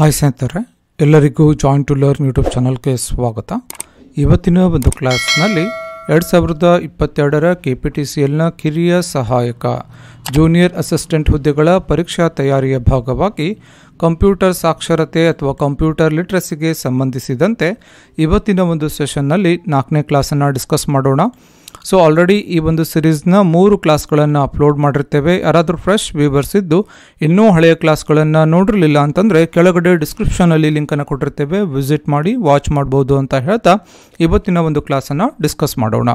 Hi ಸ್ನೇಹಿತರೆ ಎಲ್ಲರಿಗೂ joint to learn YouTube ಚಾನಲ್ಗೆ ಸ್ವಾಗತ ಇವತ್ತಿನ ಒಂದು ಕ್ಲಾಸ್ನಲ್ಲಿ ಎರಡು ಸಾವಿರದ ಇಪ್ಪತ್ತೆರಡರ ಕೆ ಪಿ ಟಿ ಸಿ ಎಲ್ನ ಕಿರಿಯ ಸಹಾಯಕ ಜೂನಿಯರ್ ಅಸಿಸ್ಟೆಂಟ್ ಹುದ್ದೆಗಳ ಪರೀಕ್ಷಾ ತಯಾರಿಯ ಭಾಗವಾಗಿ ಕಂಪ್ಯೂಟರ್ ಸಾಕ್ಷರತೆ ಅಥವಾ ಕಂಪ್ಯೂಟರ್ ಲಿಟ್ರಸಿಗೆ ಸಂಬಂಧಿಸಿದಂತೆ ಇವತ್ತಿನ ಒಂದು ಸೆಷನ್ನಲ್ಲಿ ನಾಲ್ಕನೇ ಕ್ಲಾಸನ್ನು ಡಿಸ್ಕಸ್ ಮಾಡೋಣ ಸೊ ಆಲ್ರೆಡಿ ಈ ಒಂದು ಸಿರೀಸ್ನ ಮೂರು ಕ್ಲಾಸ್ಗಳನ್ನು ಅಪ್ಲೋಡ್ ಮಾಡಿರ್ತೇವೆ ಯಾರಾದರೂ ಫ್ರೆಶ್ ವ್ಯೂವರ್ಸ್ ಇದ್ದು ಇನ್ನೂ ಹಳೆಯ ಕ್ಲಾಸ್ಗಳನ್ನು ನೋಡಿರಲಿಲ್ಲ ಅಂತಂದರೆ ಕೆಳಗಡೆ ಡಿಸ್ಕ್ರಿಪ್ಷನಲ್ಲಿ ಲಿಂಕನ್ನು ಕೊಟ್ಟಿರ್ತೇವೆ ವಿಸಿಟ್ ಮಾಡಿ ವಾಚ್ ಮಾಡ್ಬೋದು ಅಂತ ಹೇಳ್ತಾ ಇವತ್ತಿನ ಒಂದು ಕ್ಲಾಸನ್ನು ಡಿಸ್ಕಸ್ ಮಾಡೋಣ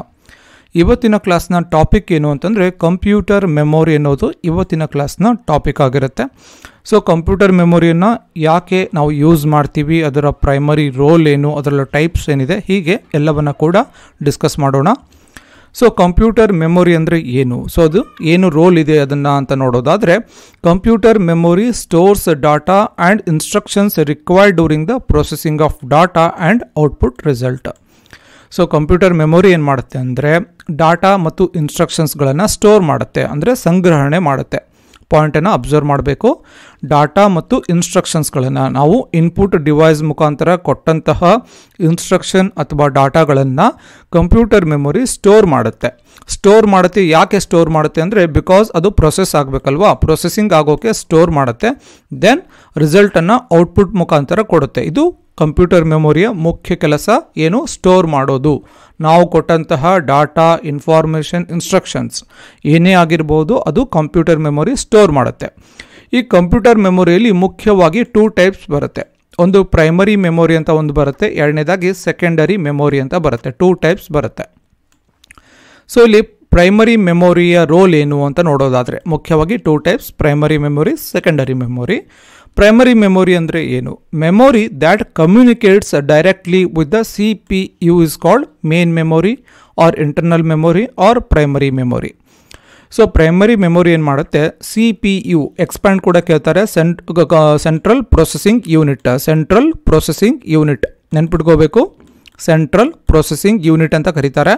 ಇವತ್ತಿನ ಕ್ಲಾಸ್ನ ಟಾಪಿಕ್ ಏನು ಅಂತಂದರೆ ಕಂಪ್ಯೂಟರ್ ಮೆಮೊರಿ ಅನ್ನೋದು ಇವತ್ತಿನ ಕ್ಲಾಸ್ನ ಟಾಪಿಕ್ ಆಗಿರುತ್ತೆ ಸೊ ಕಂಪ್ಯೂಟರ್ ಮೆಮೊರಿಯನ್ನು ಯಾಕೆ ನಾವು ಯೂಸ್ ಮಾಡ್ತೀವಿ ಅದರ ಪ್ರೈಮರಿ ರೋಲ್ ಏನು ಅದರ ಟೈಪ್ಸ್ ಏನಿದೆ ಹೀಗೆ ಎಲ್ಲವನ್ನು ಕೂಡ ಡಿಸ್ಕಸ್ ಮಾಡೋಣ ಸೊ ಕಂಪ್ಯೂಟರ್ ಮೆಮೊರಿ ಅಂದರೆ ಏನು ಸೊ ಅದು ಏನು ರೋಲ್ ಇದೆ ಅದನ್ನು ಅಂತ ನೋಡೋದಾದರೆ computer memory stores data and instructions required during the processing of data and output result so computer memory ಏನು ಮಾಡುತ್ತೆ ಅಂದರೆ ಡಾಟಾ ಮತ್ತು ಇನ್ಸ್ಟ್ರಕ್ಷನ್ಸ್ಗಳನ್ನು ಸ್ಟೋರ್ ಮಾಡುತ್ತೆ ಅಂದರೆ ಸಂಗ್ರಹಣೆ ಮಾಡುತ್ತೆ ಪಾಯಿಂಟನ್ನು ಅಬ್ಸರ್ವ್ ಮಾಡಬೇಕು ಡಾಟಾ ಮತ್ತು ಇನ್ಸ್ಟ್ರಕ್ಷನ್ಸ್ಗಳನ್ನು ನಾವು ಇನ್ಪುಟ್ ಡಿವೈಸ್ ಮುಖಾಂತರ ಕೊಟ್ಟಂತಹ ಇನ್ಸ್ಟ್ರಕ್ಷನ್ ಅಥವಾ ಡಾಟಾಗಳನ್ನು ಕಂಪ್ಯೂಟರ್ ಮೆಮೊರಿ ಸ್ಟೋರ್ ಮಾಡುತ್ತೆ ಸ್ಟೋರ್ ಮಾಡುತ್ತೆ ಯಾಕೆ ಸ್ಟೋರ್ ಮಾಡುತ್ತೆ ಅಂದರೆ ಬಿಕಾಸ್ ಅದು ಪ್ರೊಸೆಸ್ ಆಗಬೇಕಲ್ವಾ ಪ್ರೊಸೆಸಿಂಗ್ ಆಗೋಕೆ ಸ್ಟೋರ್ ಮಾಡುತ್ತೆ ದೆನ್ ರಿಸಲ್ಟನ್ನು ಔಟ್ಪುಟ್ ಮುಖಾಂತರ ಕೊಡುತ್ತೆ ಇದು ಕಂಪ್ಯೂಟರ್ ಮೆಮೊರಿಯ ಮುಖ್ಯ ಕೆಲಸ ಏನು ಸ್ಟೋರ್ ಮಾಡೋದು ನಾವು ಕೊಟ್ಟಂತಹ ಡಾಟಾ ಇನ್ಫಾರ್ಮೇಷನ್ ಇನ್ಸ್ಟ್ರಕ್ಷನ್ಸ್ ಏನೇ ಆಗಿರ್ಬೋದು ಅದು ಕಂಪ್ಯೂಟರ್ ಮೆಮೊರಿ ಸ್ಟೋರ್ ಮಾಡುತ್ತೆ ಈ ಕಂಪ್ಯೂಟರ್ ಮೆಮೊರಿಯಲ್ಲಿ ಮುಖ್ಯವಾಗಿ ಟೂ ಟೈಪ್ಸ್ ಬರುತ್ತೆ ಒಂದು ಪ್ರೈಮರಿ ಮೆಮೊರಿ ಅಂತ ಒಂದು ಬರುತ್ತೆ ಎರಡನೇದಾಗಿ ಸೆಕೆಂಡರಿ ಮೆಮೊರಿ ಅಂತ ಬರುತ್ತೆ ಟೂ ಟೈಪ್ಸ್ ಬರುತ್ತೆ ಸೊ ಇಲ್ಲಿ ಪ್ರೈಮರಿ ಮೆಮೊರಿಯ ರೋಲ್ ಏನು ಅಂತ ನೋಡೋದಾದರೆ ಮುಖ್ಯವಾಗಿ two types primary memory secondary memory primary memory ಅಂದರೆ ಏನು memory that communicates directly with the C P U is called main memory or internal memory or primary memory so primary memory ಏನು ಮಾಡುತ್ತೆ C P U expand ಕೂಡ ಕೇಳ್ತಾರೆ cent central processing unit central processing unit ನೆನ್ಪಿಟ್ಕೋಬೇಕು central processing unit ಅಂತ ಕರೀತಾರೆ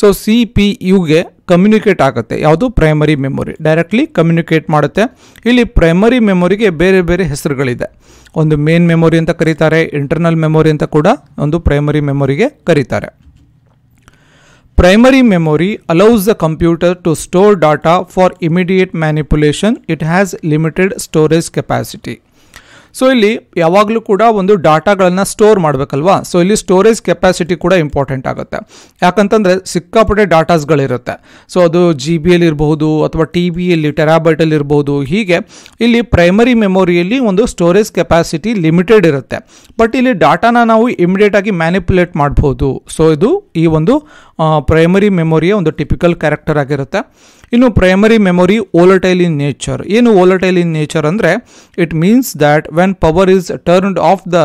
so C P ಯುಗೆ communicate ಆಗುತ್ತೆ ಯಾವುದು ಪ್ರೈಮರಿ ಮೆಮೊರಿ ಡೈರೆಕ್ಟ್ಲಿ ಕಮ್ಯುನಿಕೇಟ್ ಮಾಡುತ್ತೆ ಇಲ್ಲಿ ಪ್ರೈಮರಿ ಮೆಮೊರಿಗೆ ಬೇರೆ ಬೇರೆ ಹೆಸರುಗಳಿದೆ ಒಂದು ಮೇನ್ ಮೆಮೊರಿ ಅಂತ ಕರೀತಾರೆ ಇಂಟರ್ನಲ್ ಮೆಮೊರಿ ಅಂತ ಕೂಡ ಒಂದು ಪ್ರೈಮರಿ ಮೆಮೊರಿಗೆ ಕರೀತಾರೆ primary memory allows the computer to store data for immediate manipulation it has limited storage capacity. So ಇಲ್ಲಿ ಯಾವಾಗಲೂ ಕೂಡ ಒಂದು ಡಾಟಾಗಳನ್ನು ಸ್ಟೋರ್ ಮಾಡಬೇಕಲ್ವಾ ಸೊ ಇಲ್ಲಿ ಸ್ಟೋರೇಜ್ ಕೆಪಾಸಿಟಿ ಕೂಡ ಇಂಪಾರ್ಟೆಂಟ್ ಆಗುತ್ತೆ ಯಾಕಂತಂದರೆ ಸಿಕ್ಕಾಪಟ್ಟೆ ಡಾಟಾಸ್ಗಳಿರುತ್ತೆ ಸೊ ಅದು ಜಿ ಎಲ್ಲಿ ಇರಬಹುದು ಅಥವಾ ಟಿ ಬಿಯಲ್ಲಿ ಟೆರಾಬೈಟಲ್ಲಿ ಇರಬಹುದು ಹೀಗೆ ಇಲ್ಲಿ ಪ್ರೈಮರಿ ಮೆಮೊರಿಯಲ್ಲಿ ಒಂದು ಸ್ಟೋರೇಜ್ ಕೆಪಾಸಿಟಿ ಲಿಮಿಟೆಡ್ ಇರುತ್ತೆ ಬಟ್ ಇಲ್ಲಿ ಡಾಟಾನ ನಾವು ಇಮಿಡಿಯೇಟ್ ಆಗಿ ಮ್ಯಾನಿಪ್ಯುಲೇಟ್ ಮಾಡ್ಬೋದು ಸೊ ಇದು ಈ ಒಂದು ಪ್ರೈಮರಿ ಮೆಮೊರಿಯ ಒಂದು ಟಿಪಿಕಲ್ ಕ್ಯಾರೆಕ್ಟರ್ ಆಗಿರುತ್ತೆ ಇನ್ನು primary memory volatile in nature ಏನು ಓಲಟೈಲ್ ಇನ್ ನೇಚರ್ ಅಂದರೆ it means that when power is turned off the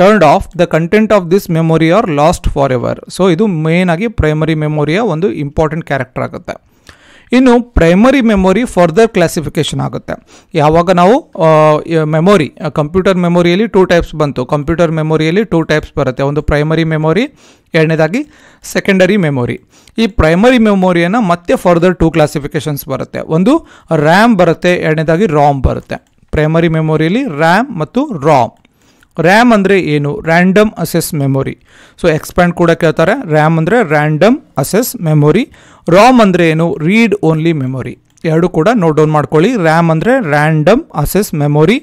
turned off the content of this memory are lost forever so ಇದು main ಆಗಿ primary ಮೆಮೊರಿಯ ಒಂದು important character ಆಗುತ್ತೆ ಇನ್ನು primary memory further classification ಆಗುತ್ತೆ ಯಾವಾಗ ನಾವು ಮೆಮೊರಿ ಕಂಪ್ಯೂಟರ್ ಮೆಮೊರಿಯಲ್ಲಿ ಟೂ ಟೈಪ್ಸ್ ಬಂತು ಕಂಪ್ಯೂಟರ್ ಮೆಮೊರಿಯಲ್ಲಿ ಟೂ ಟೈಪ್ಸ್ ಬರುತ್ತೆ ಒಂದು ಪ್ರೈಮರಿ ಮೆಮೊರಿ ಎರಡನೇದಾಗಿ ಸೆಕೆಂಡರಿ ಮೆಮೊರಿ ಈ ಪ್ರೈಮರಿ ಮೆಮೊರಿಯನ್ನು ಮತ್ತೆ ಫರ್ದರ್ ಟೂ ಕ್ಲಾಸಿಫಿಕೇಷನ್ಸ್ ಬರುತ್ತೆ ಒಂದು ರ್ಯಾಮ್ ಬರುತ್ತೆ ಎರಡನೇದಾಗಿ ರಾಮ್ ಬರುತ್ತೆ ಪ್ರೈಮರಿ ಮೆಮೊರಿಯಲ್ಲಿ ರ್ಯಾಮ್ ಮತ್ತು ರಾಮ್ ರ್ಯಾಮ್ ಅಂದರೆ ಏನು random access memory so expand ಕೂಡ ಕೇಳ್ತಾರೆ ರ್ಯಾಮ್ ಅಂದರೆ ರ್ಯಾಂಡಮ್ ಅಸೆಸ್ ಮೆಮೊರಿ ರಾಮ್ ಅಂದರೆ ಏನು ರೀಡ್ ಓನ್ಲಿ ಮೆಮೊರಿ ಎರಡು ಕೂಡ ನೋಟ್ ಡೌನ್ ಮಾಡ್ಕೊಳ್ಳಿ ರ್ಯಾಮ್ ಅಂದರೆ ರ್ಯಾಂಡಮ್ ಅಸೆಸ್ ಮೆಮೊರಿ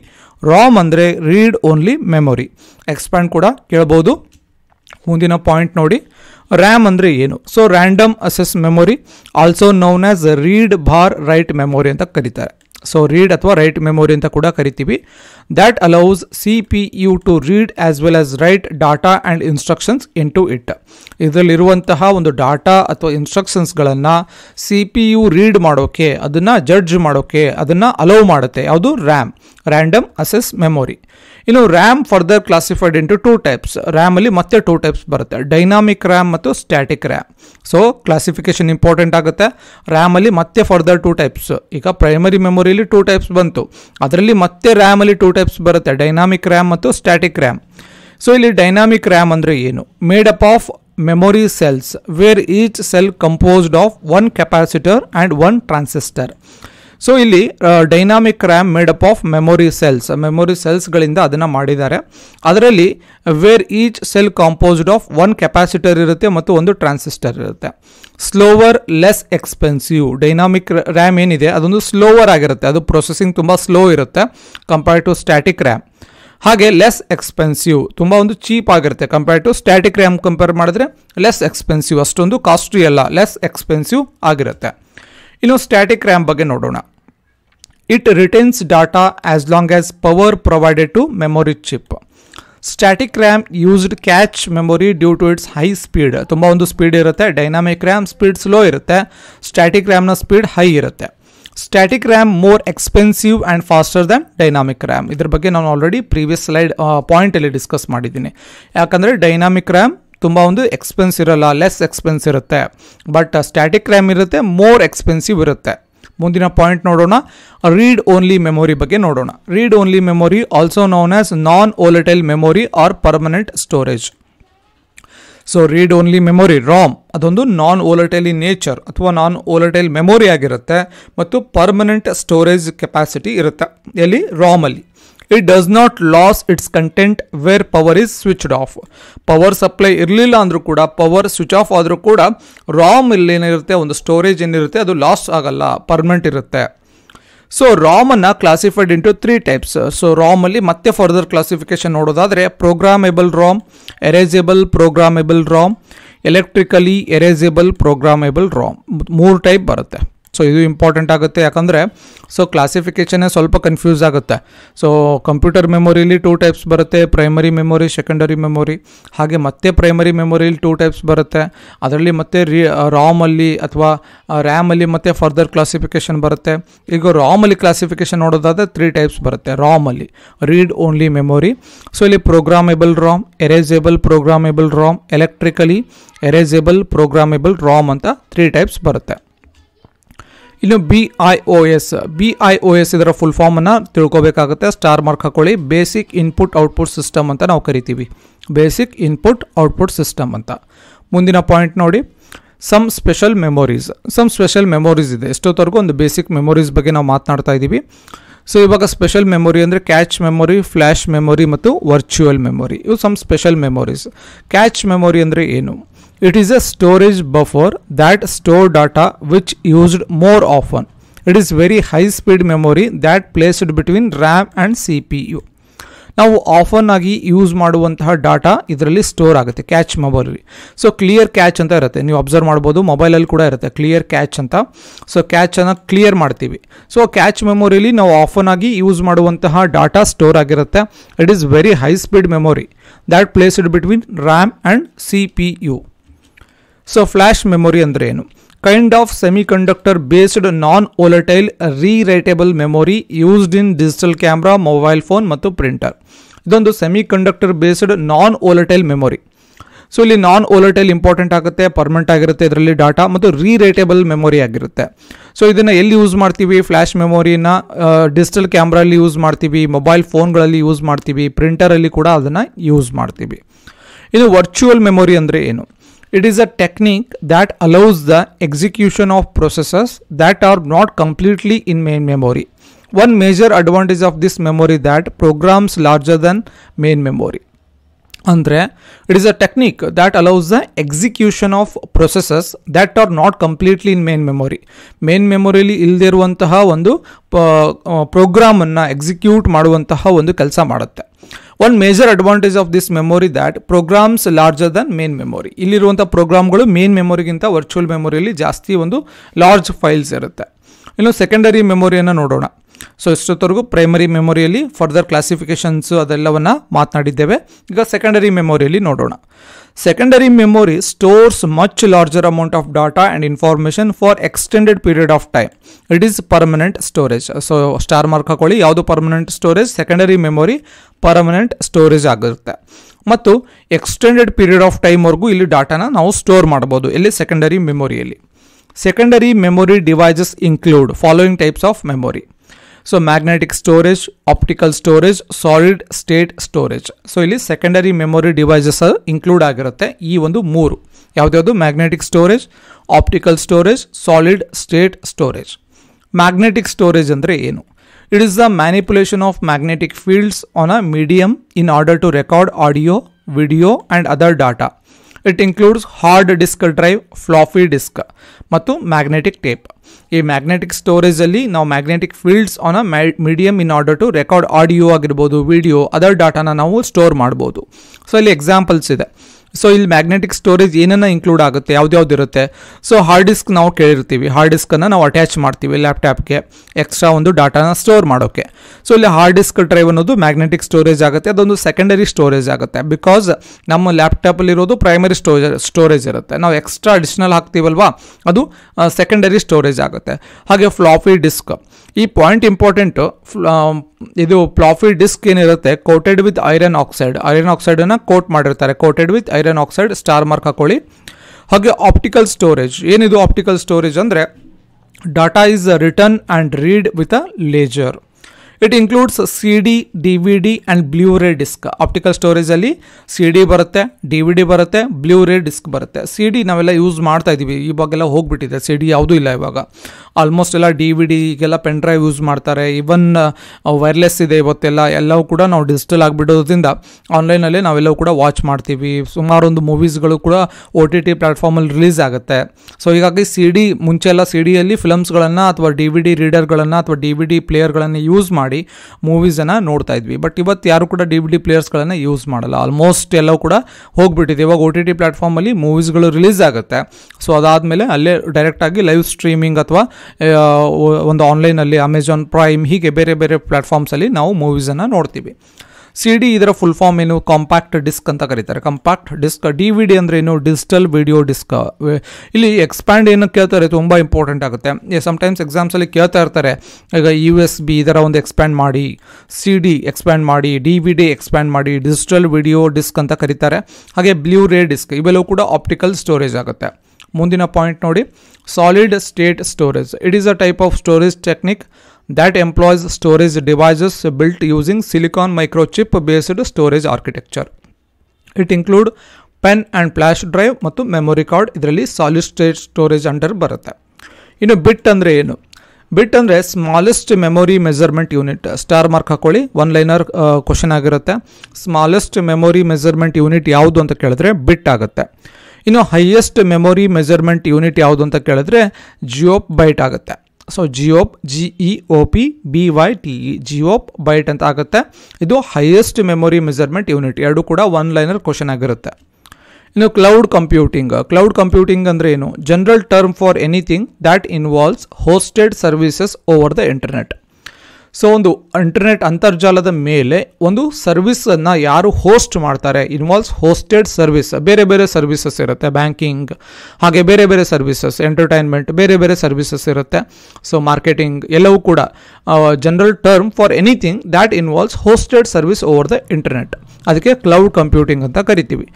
ರಾಮ್ ಅಂದರೆ ರೀಡ್ ಓನ್ಲಿ ಮೆಮೊರಿ ಎಕ್ಸ್ಪ್ಯಾಂಡ್ ಕೂಡ ಕೇಳ್ಬೋದು ಮುಂದಿನ ಪಾಯಿಂಟ್ ನೋಡಿ ರ್ಯಾಮ್ ಅಂದರೆ ಏನು so random access memory also known as read bar write memory ಅಂತ ಕರೀತಾರೆ ಸೊ ರೀಡ್ ಅಥವಾ ರೈಟ್ ಮೆಮೊರಿ ಅಂತ ಕೂಡ ಕರಿತೀವಿ that allows C P U to read as well as write data and instructions into it ಇದರಲ್ಲಿರುವಂತಹ ಒಂದು data ಅಥವಾ ಇನ್ಸ್ಟ್ರಕ್ಷನ್ಸ್ಗಳನ್ನು ಸಿ ಪಿ ಯು ರೀಡ್ ಮಾಡೋಕ್ಕೆ ಅದನ್ನು ಜಡ್ಜ್ ಮಾಡೋಕ್ಕೆ ಅದನ್ನು ಅಲೌ ಮಾಡುತ್ತೆ ಯಾವುದು ರ್ಯಾಮ್ ರ್ಯಾಂಡಮ್ ಅಸೆಸ್ ಮೆಮೊರಿ ಇನ್ನು RAM further classified into two types ರ್ಯಾಮಲ್ಲಿ ಮತ್ತೆ ಟೂ ಟೈಪ್ಸ್ ಬರುತ್ತೆ ಡೈನಾಮಿಕ್ ರ್ಯಾಮ್ ಮತ್ತು static RAM so classification important ಆಗುತ್ತೆ ರ್ಯಾಮಲ್ಲಿ ಮತ್ತೆ ಫರ್ದರ್ ಟೂ ಟೈಪ್ಸ್ ಈಗ ಪ್ರೈಮರಿ ಮೆಮೊರಿಲಿ ಟೂ ಟೈಪ್ಸ್ ಬಂತು ಅದರಲ್ಲಿ ಮತ್ತೆ ರ್ಯಾಮಲ್ಲಿ ಟೂ ಟೈಪ್ಸ್ ಬರುತ್ತೆ ಡೈನಾಮಿಕ್ ರ್ಯಾಮ್ ಮತ್ತು ಸ್ಟ್ಯಾಟಿಕ್ ರ್ಯಾಮ್ ಸೊ ಇಲ್ಲಿ ಡೈನಾಮಿಕ್ ರ್ಯಾಮ್ ಅಂದರೆ ಏನು made up of memory cells where each cell composed of one capacitor and one transistor so ಇಲ್ಲಿ dynamic RAM made up of memory cells memory ಸೆಲ್ಸ್ಗಳಿಂದ ಅದನ್ನು ಮಾಡಿದ್ದಾರೆ ಅದರಲ್ಲಿ wear each cell composed of one capacitor ಇರುತ್ತೆ ಮತ್ತು ಒಂದು ಟ್ರಾನ್ಸಿಸ್ಟರ್ ಇರುತ್ತೆ slower less expensive dynamic RAM ಏನಿದೆ ಅದೊಂದು ಸ್ಲೋವರ್ ಆಗಿರುತ್ತೆ ಅದು ಪ್ರೊಸೆಸಿಂಗ್ ತುಂಬ ಸ್ಲೋ ಇರುತ್ತೆ ಕಂಪೇರ್ ಟು ಸ್ಟ್ಯಾಟಿಕ್ ರ್ಯಾಮ್ ಹಾಗೆ ಲೆಸ್ ಎಕ್ಸ್ಪೆನ್ಸಿವ್ ತುಂಬ ಒಂದು ಚೀಪ್ ಆಗಿರುತ್ತೆ compare to static RAM compare ಮಾಡಿದ್ರೆ ಲೆಸ್ ಎಕ್ಸ್ಪೆನ್ಸಿವ್ ಅಷ್ಟೊಂದು ಕಾಸ್ಟ್ಲಿ ಅಲ್ಲ ಲೆಸ್ ಎಕ್ಸ್ಪೆನ್ಸಿವ್ ಆಗಿರುತ್ತೆ ಇನ್ನು ಸ್ಟ್ಯಾಟಿಕ್ ರ್ಯಾಮ್ ಬಗ್ಗೆ ನೋಡೋಣ it retains data as long as power provided to memory chip static RAM used catch memory due to its high speed ತುಂಬ ಒಂದು speed ಇರುತ್ತೆ ಡೈನಾಮಿಕ್ ರ್ಯಾಮ್ ಸ್ಪೀಡ್ ಸ್ಲೋ ಇರುತ್ತೆ static ರ್ಯಾಮ್ನ speed high ಇರುತ್ತೆ static RAM more expensive and faster than dynamic RAM ಇದ್ರ ಬಗ್ಗೆ ನಾನು already previous slide ಪಾಯಿಂಟಲ್ಲಿ ಡಿಸ್ಕಸ್ ಮಾಡಿದ್ದೀನಿ ಯಾಕಂದರೆ ಡೈನಾಮಿಕ್ ರ್ಯಾಮ್ ತುಂಬ ಒಂದು ಎಕ್ಸ್ಪೆನ್ಸ್ ಇರೋಲ್ಲ ಲೆಸ್ ಎಕ್ಸ್ಪೆನ್ಸ್ ಇರುತ್ತೆ ಬಟ್ ಸ್ಟ್ಯಾಟಿಕ್ ರ್ಯಾಮ್ ಇರುತ್ತೆ ಮೋರ್ ಎಕ್ಸ್ಪೆನ್ಸಿವ್ ಇರುತ್ತೆ ಮುಂದಿನ ಪಾಯಿಂಟ್ ನೋಡೋಣ ರೀಡ್ ಓನ್ಲಿ ಮೆಮೊರಿ ಬಗ್ಗೆ ನೋಡೋಣ read only memory also known as non volatile memory or permanent storage so read only memory ROM ಅದೊಂದು ನಾನ್ ಓಲಟೈಲ್ ಇನ್ ನೇಚರ್ ಅಥವಾ ನಾನ್ volatile memory ಆಗಿರುತ್ತೆ ಮತ್ತು ಪರ್ಮನೆಂಟ್ ಸ್ಟೋರೇಜ್ ಕೆಪಾಸಿಟಿ ಇರುತ್ತೆ ಎಲ್ಲಿ ರಾಮಲ್ಲಿ it does not lose its content where power is switched off power supply ಇರಲಿಲ್ಲ ಅಂದರೂ ಕೂಡ ಪವರ್ ಸ್ವಿಚ್ ಆಫ್ ಆದರೂ ಕೂಡ ರಾಮ್ ಇಲ್ಲಿ ಏನಿರುತ್ತೆ ಒಂದು ಸ್ಟೋರೇಜ್ ಏನಿರುತ್ತೆ ಅದು ಲಾಸ್ ಆಗಲ್ಲ ಪರ್ಮನೆಂಟ್ ಇರುತ್ತೆ ಸೊ ರಾಮನ್ನು classified into three types so ರಾಮಲ್ಲಿ ಮತ್ತೆ ಫರ್ದರ್ ಕ್ಲಾಸಿಫಿಕೇಶನ್ ನೋಡೋದಾದರೆ programmable RAM erasable programmable RAM electrically erasable programmable RAM ಮೂರು ಟೈಪ್ ಬರುತ್ತೆ ಸೊ ಇದು ಇಂಪಾರ್ಟೆಂಟ್ ಆಗುತ್ತೆ ಯಾಕಂದರೆ ಸೊ ಕ್ಲಾಸಿಫಿಕೇಷನ್ನೇ ಸ್ವಲ್ಪ ಕನ್ಫ್ಯೂಸ್ ಆಗುತ್ತೆ ಸೊ ಕಂಪ್ಯೂಟರ್ ಮೆಮೊರಿಲಿ ಟೂ ಟೈಪ್ಸ್ ಬರುತ್ತೆ ಪ್ರೈಮರಿ ಮೆಮೊರಿ ಸೆಕೆಂಡರಿ ಮೆಮೊರಿ ಹಾಗೆ ಮತ್ತೆ ಪ್ರೈಮರಿ ಮೆಮೊರಿಲಿ ಟೂ ಟೈಪ್ಸ್ ಬರುತ್ತೆ ಅದರಲ್ಲಿ ಮತ್ತೆ ರೀ ರಾಮಲ್ಲಿ ಅಥವಾ ರ್ಯಾಮಲ್ಲಿ ಮತ್ತೆ ಫರ್ದರ್ ಕ್ಲಾಸಿಫಿಕೇಷನ್ ಬರುತ್ತೆ ಈಗ ರಾಮಲ್ಲಿ ಕ್ಲಾಸಿಫಿಕೇಷನ್ ನೋಡೋದಾದರೆ ತ್ರೀ ಟೈಪ್ಸ್ ಬರುತ್ತೆ ರಾಮಲ್ಲಿ ರೀಡ್ ಓನ್ಲಿ ಮೆಮೊರಿ ಸೊ ಇಲ್ಲಿ programmable RAM erasable programmable RAM electrically erasable programmable RAM ಅಂತ ತ್ರೀ ಟೈಪ್ಸ್ ಬರುತ್ತೆ ಇನ್ನು B I O S B I O S ಇದರ ಫುಲ್ ಫಾರ್ಮನ್ನು ತಿಳ್ಕೊಬೇಕಾಗುತ್ತೆ ಸ್ಟಾರ್ ಮಾರ್ಕ್ ಹಾಕೊಳ್ಳಿ ಬೇಸಿಕ್ ಇನ್ಪುಟ್ ಔಟ್ಪುಟ್ ಸಿಸ್ಟಮ್ ಅಂತ ನಾವು ಕರಿತೀವಿ ಬೇಸಿಕ್ ಇನ್ಪುಟ್ ಔಟ್ಪುಟ್ ಸಿಸ್ಟಮ್ ಅಂತ ಮುಂದಿನ ಪಾಯಿಂಟ್ ನೋಡಿ some special memories some special memories ಇದೆ ಎಷ್ಟೊತ್ತವರೆಗೂ ಒಂದು ಬೇಸಿಕ್ ಮೆಮೊರೀಸ್ ಬಗ್ಗೆ ನಾವು ಮಾತನಾಡ್ತಾ ಇದ್ದೀವಿ ಸೊ ಇವಾಗ ಸ್ಪೆಷಲ್ ಮೆಮೊರಿ ಅಂದರೆ ಕ್ಯಾಚ್ ಮೆಮೊರಿ ಫ್ಲ್ಯಾಶ್ ಮೆಮೊರಿ ಮತ್ತು ವರ್ಚುವಲ್ ಮೆಮೊರಿ ಇವು some special memories cache memory ಅಂದರೆ ಏನು It is a storage buffer that store data which used more often. It is very high speed memory that placed between RAM and CPU. ನಾವು often ಆಗಿ use ಮಾಡುವಂತಹ data ಇದರಲ್ಲಿ store ಆಗುತ್ತೆ cache memory so clear cache ಅಂತ ಇರುತ್ತೆ ನೀವು observe ಮಾಡ್ಬೋದು ಮೊಬೈಲಲ್ಲಿ ಕೂಡ ಇರುತ್ತೆ ಕ್ಲಿಯರ್ ಕ್ಯಾಚ್ ಅಂತ ಸೊ ಕ್ಯಾಚನ್ನು ಕ್ಲಿಯರ್ ಮಾಡ್ತೀವಿ ಸೊ ಕ್ಯಾಚ್ ಮೆಮೊರಿಲಿ ನಾವು ಆಫನ್ ಆಗಿ ಯೂಸ್ ಮಾಡುವಂತಹ ಡಾಟಾ ಸ್ಟೋರ್ ಆಗಿರುತ್ತೆ it is very high speed memory that placed between RAM and C P U so flash memory ಅಂದರೆ ಏನು kind of semiconductor based non volatile ರೀರೈಟೇಬಲ್ memory used in digital camera mobile phone ಮತ್ತು printer ಇದೊಂದು semiconductor based non volatile memory so ಇಲ್ಲಿ non ಓಲಟೈಲ್ important ಆಗುತ್ತೆ permanent ಆಗಿರುತ್ತೆ ಇದರಲ್ಲಿ data ಮತ್ತು ರೀರೇಟೇಬಲ್ memory ಆಗಿರುತ್ತೆ ಸೊ ಇದನ್ನು ಎಲ್ಲಿ ಯೂಸ್ ಮಾಡ್ತೀವಿ ಫ್ಲ್ಯಾಶ್ ಮೆಮೊರಿನ ಡಿಜಿಟಲ್ ಕ್ಯಾಮ್ರಲ್ಲಿ ಯೂಸ್ ಮಾಡ್ತೀವಿ ಮೊಬೈಲ್ ಫೋನ್ಗಳಲ್ಲಿ ಯೂಸ್ ಮಾಡ್ತೀವಿ ಪ್ರಿಂಟರಲ್ಲಿ ಕೂಡ ಅದನ್ನು ಯೂಸ್ ಮಾಡ್ತೀವಿ ಇದು ವರ್ಚುವಲ್ ಮೆಮೊರಿ ಅಂದರೆ ಏನು It is a technique that allows the execution of processes that are not completely in main memory. One major advantage of this memory that programs larger than main memory. it is andre ಅಂದರೆ it is a technique that allows the execution of processes that are not completely main memory memory main ಮೆಮೊರಿಲಿ ಇಲ್ಲದಿರುವಂತಹ ಒಂದು ಪ್ರೋಗ್ರಾಮನ್ನು execute ಮಾಡುವಂತಹ ಒಂದು ಕೆಲಸ ಮಾಡುತ್ತೆ one major advantage of this memory that programs larger than main memory ಇಲ್ಲಿರುವಂಥ ಪ್ರೋಗ್ರಾಮ್ಗಳು ಮೇನ್ ಮೆಮೊರಿಗಿಂತ ವರ್ಚುವಲ್ ಮೆಮೊರಿಯಲ್ಲಿ ಜಾಸ್ತಿ ಒಂದು ಲಾರ್ಜ್ ಫೈಲ್ಸ್ ಇರುತ್ತೆ ಇನ್ನು ಸೆಕೆಂಡರಿ ಮೆಮೊರಿಯನ್ನು ನೋಡೋಣ ಸೊ ಎಷ್ಟೊತ್ತವರೆಗೂ ಪ್ರೈಮರಿ ಮೆಮೊರಿಯಲ್ಲಿ ಫರ್ದರ್ ಕ್ಲಾಸಿಫಿಕೇಷನ್ಸು ಅದೆಲ್ಲವನ್ನು ಮಾತನಾಡಿದ್ದೇವೆ ಈಗ ಸೆಕೆಂಡರಿ ಮೆಮೊರಿಯಲ್ಲಿ ನೋಡೋಣ secondary memory stores much larger amount of data and information for extended period of time it is permanent storage so star mark ಹಾಕೊಳ್ಳಿ ಯಾವುದು permanent storage secondary memory permanent storage ಆಗಿರುತ್ತೆ ಮತ್ತು extended period of ಟೈಮ್ವರೆಗೂ ಇಲ್ಲಿ ಡಾಟಾನ ನಾವು store ಮಾಡ್ಬೋದು ಇಲ್ಲಿ secondary ಮೆಮೊರಿಯಲ್ಲಿ secondary memory devices include following types of memory so magnetic storage optical storage solid state storage so ಇಲ್ಲಿ ಸೆಕೆಂಡರಿ ಮೆಮೊರಿ ಡಿವೈಸಸ್ ಇನ್ಕ್ಲೂಡ್ ಆಗಿರುತ್ತೆ ಈ ಒಂದು ಮೂರು ಯಾವುದ್ಯಾವುದು magnetic storage optical storage solid state storage magnetic storage ಅಂದರೆ ಏನು it is the manipulation of magnetic fields on a medium in order to record audio video and other data it includes hard disk drive floppy disc ಮತ್ತು magnetic tape ಈ magnetic ಸ್ಟೋರೇಜಲ್ಲಿ ನಾವು magnetic fields on a medium in order to record audio ಆಗಿರ್ಬೋದು video other ಡಾಟಾನ ನಾವು store ಮಾಡ್ಬೋದು so ಇಲ್ಲಿ examples ಇದೆ ಸೊ ಇಲ್ಲಿ ಮ್ಯಾಗ್ನೆಟಿಕ್ ಸ್ಟೋರೇಜ್ ಏನನ್ನ ಇನ್ಕ್ಲೂಡ್ ಆಗುತ್ತೆ ಯಾವ್ದು ಇರುತ್ತೆ ಸೊ ಹಾರ್ಡ್ ಡಿಸ್ಕ್ ನಾವು ಕೇಳಿರ್ತೀವಿ ಹಾರ್ಡ್ ಡಿಸ್ಕನ್ನು ನಾವು ಅಟ್ಯಾಚ್ ಮಾಡ್ತೀವಿ ಲ್ಯಾಪ್ಟಾಪ್ಗೆ ಎಕ್ಸ್ಟ್ರಾ ಒಂದು ಡಾಟಾನ ಸ್ಟೋರ್ ಮಾಡೋಕ್ಕೆ ಸೊ ಇಲ್ಲಿ ಹಾರ್ಡ್ ಡಿಸ್ಕ್ ಡ್ರೈವ್ ಅನ್ನೋದು ಮ್ಯಾಗ್ನೆಟಿಕ್ ಸ್ಟೋರೇಜ್ ಆಗುತ್ತೆ ಅದೊಂದು ಸೆಕೆಂಡರಿ ಸ್ಟೋರೇಜ್ ಆಗುತ್ತೆ ಬಿಕಾಸ್ ನಮ್ಮ ಲ್ಯಾಪ್ಟಾಪಲ್ಲಿರೋದು ಪ್ರೈಮರಿ ಸ್ಟೋರೇಜ್ ಸ್ಟೋರೇಜ್ ಇರುತ್ತೆ ನಾವು ಎಕ್ಸ್ಟ್ರಾ ಅಡಿಷನಲ್ ಹಾಕ್ತೀವಲ್ವಾ ಅದು ಸೆಕೆಂಡರಿ ಸ್ಟೋರೇಜ್ ಆಗುತ್ತೆ ಹಾಗೆ ಫ್ಲಾಫಿ ಡಿಸ್ಕ್ ಈ ಪಾಯಿಂಟ್ ಇಂಪಾರ್ಟೆಂಟು ಇದು ಪ್ಲಾಫಿ ಡಿಸ್ಕ್ ಏನಿರುತ್ತೆ coated with iron oxide iron ಆಕ್ಸೈಡನ್ನು ಕೋಟ್ ಮಾಡಿರ್ತಾರೆ coated with iron oxide star mark ಹಾಕೊಳ್ಳಿ ಹಾಗೆ ಆಪ್ಟಿಕಲ್ ಸ್ಟೋರೇಜ್ ಏನಿದು ಆಪ್ಟಿಕಲ್ ಸ್ಟೋರೇಜ್ ಅಂದರೆ data is written and read with a laser it includes C D D V D and Blu ray disc optical ಸ್ಟೋರೇಜಲ್ಲಿ C D ಬರುತ್ತೆ D V D ಬರುತ್ತೆ Blu ray disc ಬರುತ್ತೆ C D ನಾವೆಲ್ಲ use ಮಾಡ್ತಾ ಇದ್ದೀವಿ ಇವಾಗೆಲ್ಲ ಹೋಗ್ಬಿಟ್ಟಿದೆ C D ಯಾವುದೂ ಇಲ್ಲ ಇವಾಗ ಆಲ್ಮೋಸ್ಟ್ ಎಲ್ಲ ಡಿ ವಿ ಈಗೆಲ್ಲ ಪೆನ್ ಡ್ರೈವ್ ಯೂಸ್ ಮಾಡ್ತಾರೆ ಇವನ್ ವೈರ್ಲೆಸ್ ಇದೆ ಇವತ್ತೆಲ್ಲ ಎಲ್ಲವೂ ಕೂಡ ನಾವು ಡಿಜಿಟಲ್ ಆಗಿಬಿಡೋದ್ರಿಂದ ಆನ್ಲೈನಲ್ಲಿ ನಾವೆಲ್ಲವೂ ಕೂಡ ವಾಚ್ ಮಾಡ್ತೀವಿ ಸುಮಾರೊಂದು ಮೂವೀಸ್ಗಳು ಕೂಡ ಓ ಟಿ ಟಿ ಪ್ಲಾಟ್ಫಾರ್ಮಲ್ಲಿ ರಿಲೀಸ್ ಆಗುತ್ತೆ ಸೊ ಹೀಗಾಗಿ ಸಿ ಡಿ ಮುಂಚೆ ಎಲ್ಲ ಸಿ ಡಿಯಲ್ಲಿ ಫಿಲಮ್ಸ್ಗಳನ್ನು ಅಥವಾ ಡಿ ವಿ ಡಿ ರೀಡರ್ಗಳನ್ನು ಅಥವಾ ಡಿ ವಿ ಡಿ ಪ್ಲೇಯರ್ಗಳನ್ನು ಯೂಸ್ ಮಾಡಿ ಮಾಡಿ ಮೂವೀಸನ್ನು ನೋಡ್ತಾ ಇದ್ವಿ ಬಟ್ ಇವತ್ತು ಯಾರು ಕೂಡ ಡಿ ಬಿ ಡಿ ಪ್ಲೇಯರ್ಸ್ಗಳನ್ನು ಯೂಸ್ ಮಾಡಲ್ಲ ಆಲ್ಮೋಸ್ಟ್ ಎಲ್ಲ ಕೂಡ ಹೋಗ್ಬಿಟ್ಟಿದೆ ಇವಾಗ ಒ ಟಿ ಟಿ ಪ್ಲ್ಯಾಟ್ಫಾರ್ಮಲ್ಲಿ ಮೂವೀಸ್ಗಳು ರಿಲೀಸ್ ಆಗುತ್ತೆ ಸೊ ಅದಾದಮೇಲೆ ಅಲ್ಲೇ ಡೈರೆಕ್ಟಾಗಿ ಲೈವ್ ಸ್ಟ್ರೀಮಿಂಗ್ ಅಥವಾ ಒಂದು ಆನ್ಲೈನಲ್ಲಿ ಅಮೆಝಾನ್ ಪ್ರೈಮ್ ಹೀಗೆ ಬೇರೆ ಬೇರೆ ಪ್ಲ್ಯಾಟ್ಫಾರ್ಮ್ಸಲ್ಲಿ ನಾವು ಮೂವೀಸನ್ನು ನೋಡ್ತೀವಿ ಸಿ ಡಿ ಇದರ ಫುಲ್ ಫಾರ್ಮ್ ಏನು ಕಾಂಪ್ಯಾಕ್ಟ್ ಡಿಸ್ಕ್ ಅಂತ ಕರೀತಾರೆ compact disc D V D ಅಂದರೆ ಏನು ಡಿಜಿಟಲ್ ವಿಡಿಯೋ ಡಿಸ್ಕ್ ಇಲ್ಲಿ ಎಕ್ಸ್ಪ್ಯಾಂಡ್ ಏನು ಕೇಳ್ತಾರೆ ತುಂಬ ಇಂಪಾರ್ಟೆಂಟ್ ಆಗುತ್ತೆ ಸಮಟೈಮ್ಸ್ ಎಕ್ಸಾಮ್ಸಲ್ಲಿ ಕೇಳ್ತಾ ಇರ್ತಾರೆ ಈಗ ಯು ಎಸ್ ಬಿ ಇದರ ಒಂದು ಎಕ್ಸ್ಪ್ಯಾಂಡ್ ಮಾಡಿ ಸಿ ಡಿ ಎಕ್ಸ್ಪ್ಯಾಂಡ್ ಮಾಡಿ ಡಿ ವಿ ಡಿ ಎಕ್ಸ್ಪ್ಯಾಂಡ್ ಮಾಡಿ ಡಿಜಿಟಲ್ ವಿಡಿಯೋ ಡಿಸ್ಕ್ ಅಂತ ಕರೀತಾರೆ ಹಾಗೆ ಬ್ಲೂ ರೇ ಡಿಸ್ಕ್ ಇವೆಲ್ಲವೂ ಕೂಡ ಆಪ್ಟಿಕಲ್ ಸ್ಟೋರೇಜ್ ಆಗುತ್ತೆ ಮುಂದಿನ ಪಾಯಿಂಟ್ ನೋಡಿ solid state storage it is a type of storage technique that employs storage devices built using silicon microchip based storage architecture. It include pen and flash drive ಮತ್ತು memory card ಇದರಲ್ಲಿ solid state storage under ಬರುತ್ತೆ ಇನ್ನು bit ಅಂದರೆ ಏನು bit ಅಂದರೆ smallest memory measurement unit star mark ಹಾಕೊಳ್ಳಿ one liner question ಆಗಿರುತ್ತೆ smallest memory measurement unit ಯಾವುದು ಅಂತ ಕೇಳಿದ್ರೆ ಬಿಟ್ ಆಗುತ್ತೆ ಇನ್ನು ಹೈಯೆಸ್ಟ್ ಮೆಮೊರಿ ಮೆಜರ್ಮೆಂಟ್ ಯೂನಿಟ್ ಯಾವುದು ಅಂತ ಕೇಳಿದ್ರೆ ಜಿಯೋ ಬೈಟ್ ಆಗುತ್ತೆ so geop G E O P B Y T E geopbyte ಅಂತ ಆಗುತ್ತೆ ಇದು ಹೈಯೆಸ್ಟ್ ಮೆಮೊರಿ ಮೆಜರ್ಮೆಂಟ್ ಯೂನಿಟ್ ಎರಡು ಕೂಡ ಒನ್ ಲೈನರ್ ಕ್ವಶನ್ ಆಗಿರುತ್ತೆ ಇನ್ನು ಕ್ಲೌಡ್ ಕಂಪ್ಯೂಟಿಂಗ್ ಕ್ಲೌಡ್ ಕಂಪ್ಯೂಟಿಂಗ್ ಅಂದರೆ ಏನು general term for anything that involves hosted services over the internet so ಒಂದು ಇಂಟರ್ನೆಟ್ ಅಂತರ್ಜಾಲದ ಮೇಲೆ ಒಂದು ಸರ್ವಿಸನ್ನು ಯಾರು ಹೋಸ್ಟ್ ಮಾಡ್ತಾರೆ ಇನ್ವಾಲ್ವ್ಸ್ ಹೋಸ್ಟೆಡ್ ಸರ್ವಿಸ್ ಬೇರೆ ಬೇರೆ ಸರ್ವಿಸಸ್ ಇರುತ್ತೆ ಬ್ಯಾಂಕಿಂಗ್ ಹಾಗೆ ಬೇರೆ ಬೇರೆ ಸರ್ವಿಸಸ್ ಎಂಟರ್ಟೈನ್ಮೆಂಟ್ ಬೇರೆ ಬೇರೆ ಸರ್ವಿಸಸ್ ಇರುತ್ತೆ ಸೊ ಮಾರ್ಕೆಟಿಂಗ್ ಎಲ್ಲವೂ ಕೂಡ general term for anything that involves hosted service over the internet ಅದಕ್ಕೆ ಕ್ಲೌಡ್ ಕಂಪ್ಯೂಟಿಂಗ್ ಅಂತ ಕರಿತೀವಿ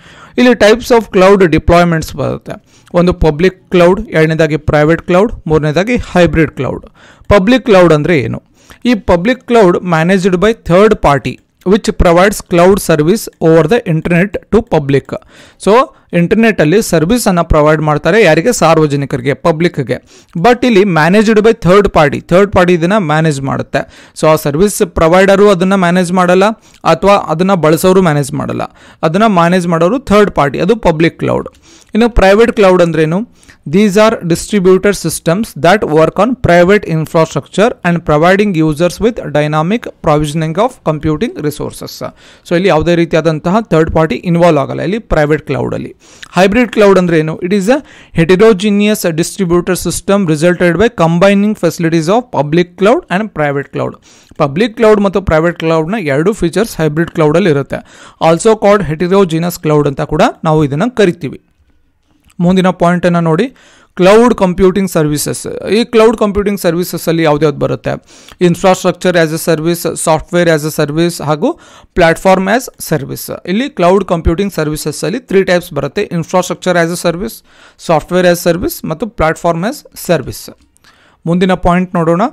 ಇಲ್ಲಿ ಟೈಪ್ಸ್ ಆಫ್ ಕ್ಲೌಡ್ ಡಿಪ್ಲಾಯ್ಮೆಂಟ್ಸ್ ಬರುತ್ತೆ ಒಂದು ಪಬ್ಲಿಕ್ ಕ್ಲೌಡ್ ಎರಡನೇದಾಗಿ ಪ್ರೈವೇಟ್ ಕ್ಲೌಡ್ ಮೂರನೇದಾಗಿ ಹೈಬ್ರಿಡ್ ಕ್ಲೌಡ್ ಪಬ್ಲಿಕ್ ಕ್ಲೌಡ್ ಅಂದರೆ ಏನು ಈ public cloud managed by third party which provides cloud service over the internet to public so ಇಂಟರ್ನೆಟ್ಟಲ್ಲಿ ಸರ್ವಿಸನ್ನು ಪ್ರೊವೈಡ್ ಮಾಡ್ತಾರೆ ಯಾರಿಗೆ ಸಾರ್ವಜನಿಕರಿಗೆ ಪಬ್ಲಿಕ್ಗೆ ಬಟ್ ಇಲ್ಲಿ managed by third party third party ಇದನ್ನು ಮ್ಯಾನೇಜ್ ಮಾಡುತ್ತೆ ಸೊ ಆ ಸರ್ವಿಸ್ ಪ್ರೊವೈಡರು ಅದನ್ನು ಮ್ಯಾನೇಜ್ ಮಾಡಲ್ಲ ಅಥವಾ ಅದನ್ನು ಬಳಸೋರು ಮ್ಯಾನೇಜ್ ಮಾಡಲ್ಲ ಅದನ್ನು ಮ್ಯಾನೇಜ್ ಮಾಡೋರು ಥರ್ಡ್ ಪಾರ್ಟಿ ಅದು ಪಬ್ಲಿಕ್ ಕ್ಲೌಡ್ ಇನ್ನು ಪ್ರೈವೇಟ್ ಕ್ಲೌಡ್ ಅಂದ್ರೇನು these are distributed systems that work on private infrastructure and providing users with dynamic provisioning of computing resources so ಇಲ್ಲಿ ಯಾವುದೇ ರೀತಿಯಾದಂತಹ ಥರ್ಡ್ ಪಾರ್ಟಿ ಇನ್ವಾಲ್ವ್ ಆಗಲ್ಲ ಇಲ್ಲಿ ಪ್ರೈವೇಟ್ ಕ್ಲೌಡಲ್ಲಿ ಹೈಬ್ರಿಡ್ ಕ್ಲೌಡ್ ಅಂದರೆ ಏನು it is a heterogeneous distributor system resulted by combining facilities of public cloud and private cloud public cloud ಮತ್ತು private ಕ್ಲೌಡ್ನ ಎರಡು ಫೀಚರ್ಸ್ ಹೈಬ್ರಿಡ್ ಕ್ಲೌಡಲ್ಲಿ ಇರುತ್ತೆ ಆಲ್ಸೋ ಕಾಲ್ಡ್ ಹೆಟಿರೋಜಿನಸ್ ಕ್ಲೌಡ್ ಅಂತ ಕೂಡ ನಾವು ಇದನ್ನು ಕರಿತೀವಿ ಮುಂದಿನ ಪಾಯಿಂಟನ್ನು ನೋಡಿ ಕ್ಲೌಡ್ ಕಂಪ್ಯೂಟಿಂಗ್ ಸರ್ವಿಸಸ್ ಈ ಕ್ಲೌಡ್ ಕಂಪ್ಯೂಟಿಂಗ್ ಸರ್ವಿಸಸ್ಸಲ್ಲಿ ಯಾವ್ದ್ಯಾವ್ದು ಬರುತ್ತೆ infrastructure as a service software as a service ಹಾಗೂ ಪ್ಲಾಟ್ಫಾರ್ಮ್ ಆ್ಯಸ್ ಸರ್ವಿಸ್ ಇಲ್ಲಿ ಕ್ಲೌಡ್ ಕಂಪ್ಯೂಟಿಂಗ್ ಸರ್ವಿಸಸ್ಸಲ್ಲಿ ತ್ರೀ ಟೈಪ್ಸ್ ಬರುತ್ತೆ infrastructure as a service software as service ಮತ್ತು ಪ್ಲಾಟ್ಫಾರ್ಮ್ ಆ್ಯಸ್ ಸರ್ವಿಸ್ ಮುಂದಿನ ಪಾಯಿಂಟ್ ನೋಡೋಣ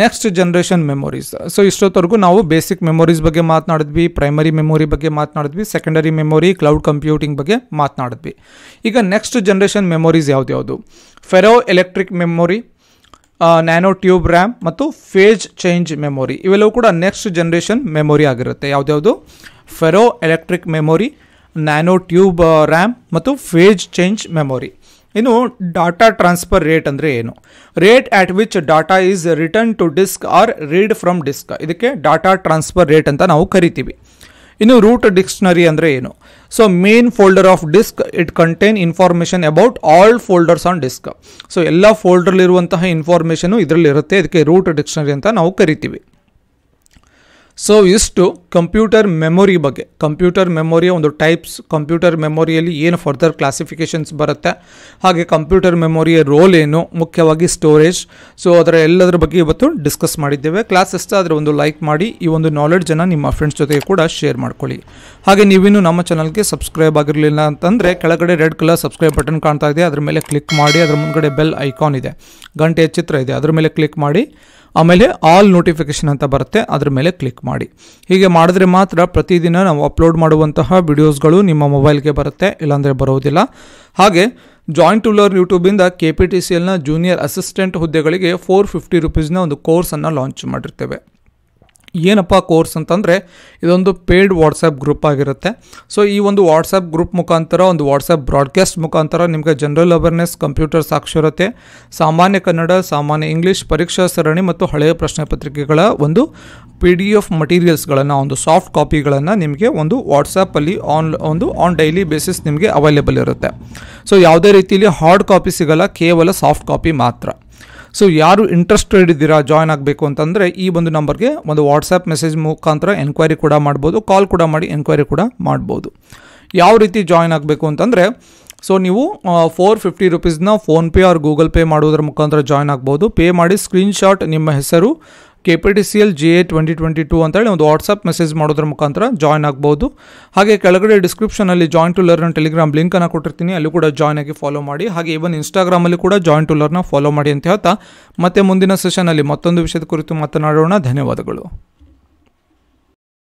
ನೆಕ್ಸ್ಟ್ ಜನ್ರೇಷನ್ ಮೆಮೊರೀಸ್ ಸೊ ಇಷ್ಟೊತ್ತವರೆಗೂ ನಾವು ಬೇಸಿಕ್ ಮೆಮೊರೀಸ್ ಬಗ್ಗೆ ಮಾತನಾಡಿದ್ವಿ ಪ್ರೈಮರಿ ಮೆಮೊರಿ ಬಗ್ಗೆ ಮಾತನಾಡಿದ್ವಿ ಸೆಕೆಂಡರಿ ಮೆಮೊರಿ ಕ್ಲೌಡ್ ಕಂಪ್ಯೂಟಿಂಗ್ ಬಗ್ಗೆ ಮಾತನಾಡಿದ್ವಿ ಈಗ next generation memories ಯಾವ್ದ್ಯಾವುದು ferroelectric memory nanotube RAM ಮತ್ತು ಫೇಜ್ ಚೇಂಜ್ ಮೆಮೊರಿ ಇವೆಲ್ಲವೂ ಕೂಡ ನೆಕ್ಸ್ಟ್ ಜನ್ರೇಷನ್ ಮೆಮೊರಿ ಆಗಿರುತ್ತೆ ಯಾವುದ್ಯಾವುದು ferroelectric memory nanotube RAM ಮತ್ತು ಫೇಜ್ ಚೇಂಜ್ ಮೆಮೊರಿ ಇನ್ನು ಡಾಟಾ ಟ್ರಾನ್ಸ್ಫರ್ ರೇಟ್ ಅಂದರೆ ಏನು rate at which data is written to disk or read from disk ಇದಕ್ಕೆ ಡಾಟಾ ಟ್ರಾನ್ಸ್ಫರ್ ರೇಟ್ ಅಂತ ನಾವು ಕರಿತೀವಿ ಇನ್ನು ರೂಟ್ ಡಿಕ್ಷನರಿ ಅಂದರೆ ಏನು so main folder of disk it contain information about all folders on disc so ಎಲ್ಲ ಫೋಲ್ಡರ್ಲಿರುವಂತಹ information ಇದರಲ್ಲಿರುತ್ತೆ ಇದಕ್ಕೆ ರೂಟ್ ಡಿಕ್ಷನರಿ ಅಂತ ನಾವು ಕರಿತೀವಿ ಸೊ ಇಷ್ಟು ಕಂಪ್ಯೂಟರ್ ಮೆಮೊರಿ ಬಗ್ಗೆ ಕಂಪ್ಯೂಟರ್ ಮೆಮೊರಿಯ ಒಂದು ಟೈಪ್ಸ್ ಕಂಪ್ಯೂಟರ್ ಮೆಮೊರಿಯಲ್ಲಿ ಏನು ಫರ್ದರ್ ಕ್ಲಾಸಿಫಿಕೇಷನ್ಸ್ ಬರುತ್ತೆ ಹಾಗೆ ಕಂಪ್ಯೂಟರ್ ಮೆಮೊರಿಯ ರೋಲ್ ಏನು ಮುಖ್ಯವಾಗಿ ಸ್ಟೋರೇಜ್ ಸೊ ಅದರ ಎಲ್ಲದರ ಬಗ್ಗೆ ಇವತ್ತು ಡಿಸ್ಕಸ್ ಮಾಡಿದ್ದೇವೆ ಕ್ಲಾಸ್ ಇಷ್ಟ ಅದರ ಒಂದು ಲೈಕ್ ಮಾಡಿ ಈ ಒಂದು ನಾಲೆಡ್ಜನ್ನು ನಿಮ್ಮ ಫ್ರೆಂಡ್ಸ್ ಜೊತೆಗೆ ಕೂಡ ಶೇರ್ ಮಾಡ್ಕೊಳ್ಳಿ ಹಾಗೆ ನೀವಿನ್ನೂ ನಮ್ಮ ಚಾನಲ್ಗೆ ಸಬ್ಸ್ಕ್ರೈಬ್ ಆಗಿರಲಿಲ್ಲ ಅಂತಂದರೆ ಕೆಳಗಡೆ ರೆಡ್ ಕಲರ್ ಸಬ್ಸ್ಕ್ರೈಬ್ ಬಟನ್ ಕಾಣ್ತಾ ಇದೆ ಅದರ ಮೇಲೆ ಕ್ಲಿಕ್ ಮಾಡಿ ಅದರ ಮುಂದಗಡೆ ಬೆಲ್ ಐಕಾನ್ ಇದೆ ಗಂಟೆಯ ಚಿತ್ರ ಇದೆ ಅದರ ಮೇಲೆ ಕ್ಲಿಕ್ ಮಾಡಿ ಆಮೇಲೆ ಆಲ್ ನೋಟಿಫಿಕೇಶನ್ ಅಂತ ಬರುತ್ತೆ ಅದ್ರ ಮೇಲೆ ಕ್ಲಿಕ್ ಮಾಡಿ ಹೀಗೆ ಮಾಡಿದ್ರೆ ಮಾತ್ರ ಪ್ರತಿದಿನ ನಾವು ಅಪ್ಲೋಡ್ ಮಾಡುವಂತಹ ವಿಡಿಯೋಸ್ಗಳು ನಿಮ್ಮ ಮೊಬೈಲ್ಗೆ ಬರುತ್ತೆ ಇಲ್ಲಾಂದರೆ ಬರೋದಿಲ್ಲ ಹಾಗೆ ಜಾಯಿಂಟ್ ಟೂಲರ್ ಯೂಟ್ಯೂಬಿಂದ ಕೆ ಪಿ ಟಿ ಸಿ ಎಲ್ನ ಜೂನಿಯರ್ ಅಸಿಸ್ಟೆಂಟ್ ಹುದ್ದೆಗಳಿಗೆ ಫೋರ್ ಫಿಫ್ಟಿ ರುಪೀಸ್ನ ಒಂದು ಕೋರ್ಸನ್ನು ಲಾಂಚ್ ಮಾಡಿರ್ತೇವೆ ಏನಪ್ಪ ಕೋರ್ಸ್ ಅಂತಂದರೆ ಇದೊಂದು ಪೇಯ್ಡ್ ವಾಟ್ಸಪ್ ಗ್ರೂಪ್ ಆಗಿರುತ್ತೆ ಸೊ ಈ ಒಂದು ವಾಟ್ಸಪ್ ಗ್ರೂಪ್ ಮುಖಾಂತರ ಒಂದು ವಾಟ್ಸಪ್ ಬ್ರಾಡ್ಕಾಸ್ಟ್ ಮುಖಾಂತರ ನಿಮಗೆ ಜನರಲ್ ಅವೇರ್ನೆಸ್ ಕಂಪ್ಯೂಟರ್ ಸಾಕ್ಷರತೆ ಸಾಮಾನ್ಯ ಕನ್ನಡ ಸಾಮಾನ್ಯ ಇಂಗ್ಲೀಷ್ ಪರೀಕ್ಷಾ ಸರಣಿ ಮತ್ತು ಹಳೆಯ ಪ್ರಶ್ನೆ ಪತ್ರಿಕೆಗಳ ಒಂದು ಪಿ ಡಿ ಎಫ್ ಮಟೀರಿಯಲ್ಸ್ಗಳನ್ನು ಒಂದು ಸಾಫ್ಟ್ ಕಾಪಿಗಳನ್ನು ನಿಮಗೆ ಒಂದು ವಾಟ್ಸಪ್ಪಲ್ಲಿ ಆನ್ ಒಂದು ಆನ್ ಡೈಲಿ ಬೇಸಿಸ್ ನಿಮಗೆ ಅವೈಲೇಬಲ್ ಇರುತ್ತೆ ಸೊ ಯಾವುದೇ ರೀತಿಯಲ್ಲಿ ಹಾರ್ಡ್ ಕಾಪಿ ಸಿಗಲ್ಲ ಕೇವಲ ಸಾಫ್ಟ್ ಕಾಪಿ ಮಾತ್ರ ಸೊ ಯಾರು ಇಂಟ್ರೆಸ್ಟೆಡ್ ಇದ್ದೀರಾ ಜಾಯ್ನ್ ಆಗಬೇಕು ಅಂತಂದರೆ ಈ ಒಂದು ನಂಬರ್ಗೆ ಒಂದು ವಾಟ್ಸಪ್ ಮೆಸೇಜ್ ಮುಖಾಂತರ ಎನ್ಕ್ವೈರಿ ಕೂಡ ಮಾಡ್ಬೋದು ಕಾಲ್ ಕೂಡ ಮಾಡಿ ಎನ್ಕ್ವೈರಿ ಕೂಡ ಮಾಡ್ಬೋದು ಯಾವ ರೀತಿ ಜಾಯ್ನ್ ಆಗಬೇಕು ಅಂತಂದರೆ ಸೊ ನೀವು ಫೋರ್ ಫಿಫ್ಟಿ ರುಪೀಸ್ನ ಫೋನ್ಪೇ ಆರ್ ಗೂಗಲ್ ಪೇ ಮಾಡುವುದರ ಮುಖಾಂತರ ಜಾಯ್ನ್ ಆಗ್ಬೋದು ಪೇ ಮಾಡಿ ಸ್ಕ್ರೀನ್ಶಾಟ್ ನಿಮ್ಮ ಹೆಸರು K P T C L G A twenty twenty two ಅಂತೇಳಿ ಒಂದು ವಾಟ್ಸಪ್ ಮೆಸೇಜ್ ಮಾಡೋದ್ರ ಮುಖಾಂತರ ಜಾಯ್ನ್ ಆಗ್ಬೋದು ಹಾಗೆ ಕೆಳಗಡೆ ಡಿಸ್ಕ್ರಿಪ್ಷನಲ್ಲಿ ಜಾಯಿನ್ ಟು ಲರ್ನ್ ಟೆಲಿಗ್ರಾಮ್ ಲಿಂಕನ್ನು ಕೊಟ್ಟಿರ್ತೀನಿ ಅಲ್ಲೂ ಕೂಡ ಜಾಯ್ನ್ ಆಗಿ ಫಾಲೋ ಮಾಡಿ ಹಾಗೆ ಇವನ್ ಇನ್ಸ್ಟಾಗ್ರಾಮಲ್ಲಿ ಕೂಡ ಜಾಯಿನ್ ಟು ಲರ್ನ ಫಾಲೋ ಮಾಡಿ ಅಂತ ಹೇಳ್ತಾ ಮತ್ತೆ ಮುಂದಿನ ಸೆಷನಲ್ಲಿ ಮತ್ತೊಂದು ವಿಷಯದ ಕುರಿತು ಮಾತನಾಡೋಣ ಧನ್ಯವಾದಗಳು